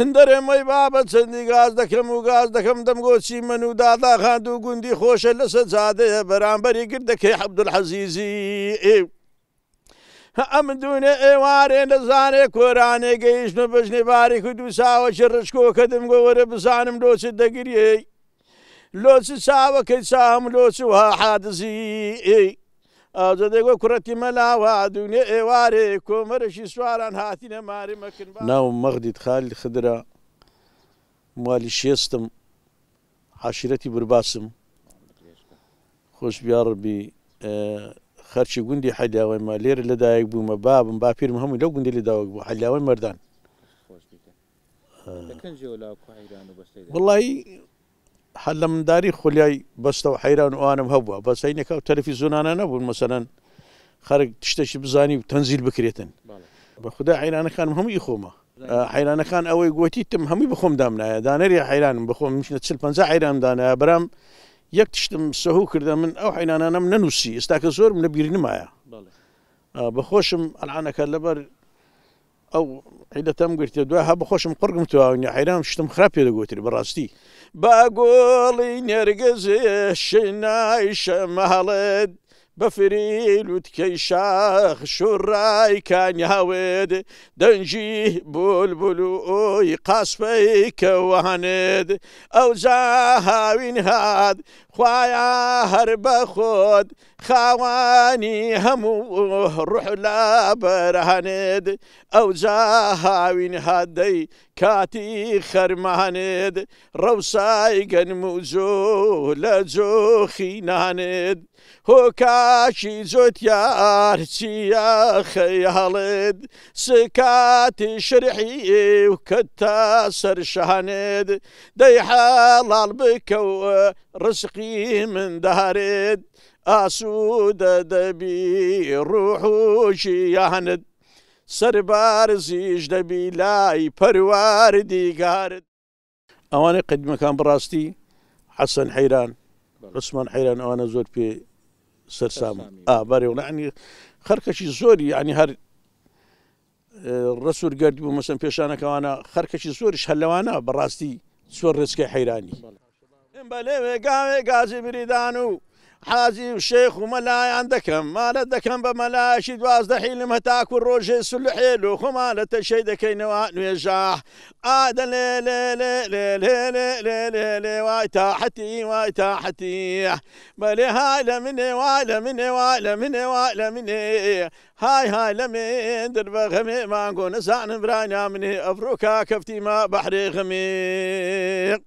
هەندەرێ مەی بابە چەندی گاز دەکەم و گاز دەکەم دەمگۆچی من و داداخاند و گوندی خۆشە لەسەر زیادەیە بەرامبەری گردەکەی حەبدول حەزیزی ئێو. ئەم دوێ ئێوارێ دەزانێ کۆرانێ گەیشتە بژنێ باریک و دووساوەکی ڕشکۆکە دەمگۆ وەرە بزانم لۆچ دەگریەی. لۆچ چاوەکەی چام لۆچ و ها حادزی ئەی. ئازەدەگوە کوڕەتی مەلاوە دوێ ئێوارێ کۆمەرەشی سواران هاتیە ماری مەکن ناو مەغدیت خالی خدرا مالی شێستم عاشرەتی برباسم خۆش بیاڕبی خەرچی گوندی حەداوای ما لێرە لەدایک بوومە بابم باپیرم هەموو لەو گوندی لەداوەک بوو حەلاوای مەردان بڵی حالا من هەر لە منداری خولیای بەستەوە آنم هوا هەبووە بە سینێکە و تەلەفیزۆنانە نبود مثلا خارج تشتش بزانی و تەنزیل بکریتن با خدا حیران حیران خان اوی قوتی تم همی هەمووی دام نه دانری حیران بخۆم میشه نتسل پنزا حیران دانه برام یک تشتم سەهوو کرده من او ئەو حینانانم نەنووسی ئێستا کە زۆرم لەبییر نمایە آه، الان که لبر ئەو عیدەتەم گرتە دوای هە بەخۆشم قڕگم توواونی حیرام شتم خراپ پێ دەگوتری بەڕاستی باگۆڵی نێرگەزێ شنای شەمەهڵێت بفريل وتكي شاخ شراي كان يهود دنجي بلبلو يقاس فيك وهند او زاهاوين هاد خوايا هرب خود خواني همو روح لا برهند او زاهاوين هادي كاتي خرمهند روساي قنمو موزو لزو خيناند هو كان باشی زۆتیارچیە خەیهاڵێت سکاتی شرحی و کە تا سەرشانێت دەی حەڵال بکە و ڕسقی من دەهارێت ئاسوودە دەبی ڕوحوشی یانت سەربار زیش دەبی لای پەروار دیگارت ئەوانەی قدمەکان بڕاستی حەسەن حەیران عسمان حەیران ئەوانە زۆر پێ سەرسام ئابارێ عنی خەرکەشی زۆری ینی هەر ڕسوور گەردی بوو مەسم پێشانەکەوانە خەرکەشی زۆریش هەلەوانە بەڕاستی چۆر ڕێچکە حەیرانی. ئەم بە لێوێ گاوێ گازی بریدان و حازي وشيخ وملاي و مەلایان دەکەم مالە دەکەم بە مەلایشی دوازدە حیلم هەتاکو ڕۆژێ سول حێل و خۆمان لە تەشەی دەکەینەوە نوێژاح ئادە لێ لێ لێ لێ لێ لێ لێ لێ لێ وای واي وای واي بەلێ های لە منێ وای لە منێ وای لە منێ وای لە منێ های های لە مێن دەربە غەمێ مانگۆ نەزانم برانیا ما بحري غميق